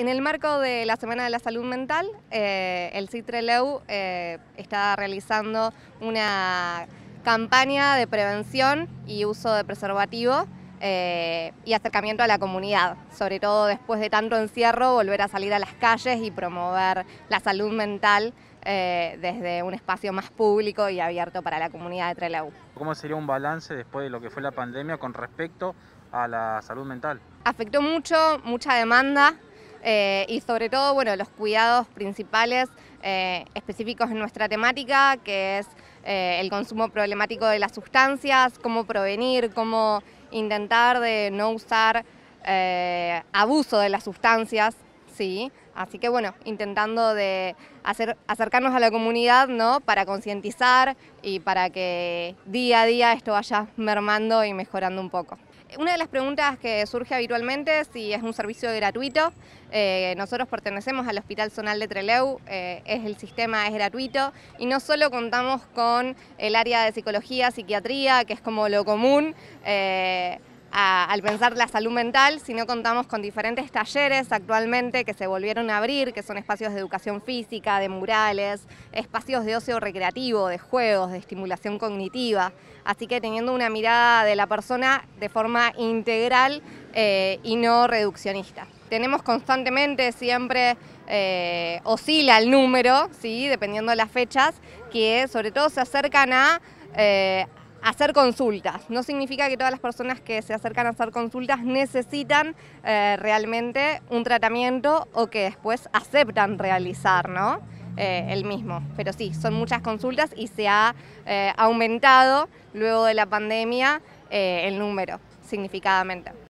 En el marco de la Semana de la Salud Mental, eh, el CITRELEU eh, está realizando una campaña de prevención y uso de preservativo eh, y acercamiento a la comunidad, sobre todo después de tanto encierro, volver a salir a las calles y promover la salud mental desde un espacio más público y abierto para la comunidad de Treleu. ¿Cómo sería un balance después de lo que fue la pandemia con respecto a la salud mental? Afectó mucho, mucha demanda, eh, y sobre todo, bueno, los cuidados principales eh, específicos en nuestra temática, que es eh, el consumo problemático de las sustancias, cómo provenir, cómo intentar de no usar abuso de las sustancias Sí, así que bueno, intentando de acercarnos a la comunidad, ¿no? Para concientizar y para que día a día esto vaya mermando y mejorando un poco. Una de las preguntas que surge habitualmente es si es un servicio gratuito. Eh, nosotros pertenecemos al Hospital Zonal de Treleu, eh, es el sistema es gratuito y no solo contamos con el área de psicología, psiquiatría, que es como lo común. Eh, al pensar la salud mental, si no contamos con diferentes talleres actualmente que se volvieron a abrir, que son espacios de educación física, de murales, espacios de ocio recreativo, de juegos, de estimulación cognitiva. Así que teniendo una mirada de la persona de forma integral eh, y no reduccionista tenemos constantemente, siempre eh, oscila el número, ¿sí? dependiendo de las fechas, que sobre todo se acercan a eh, hacer consultas. No significa que todas las personas que se acercan a hacer consultas necesitan eh, realmente un tratamiento o que después aceptan realizar, ¿no? Eh, el mismo. Pero sí, son muchas consultas y se ha eh, aumentado luego de la pandemia el número significadamente.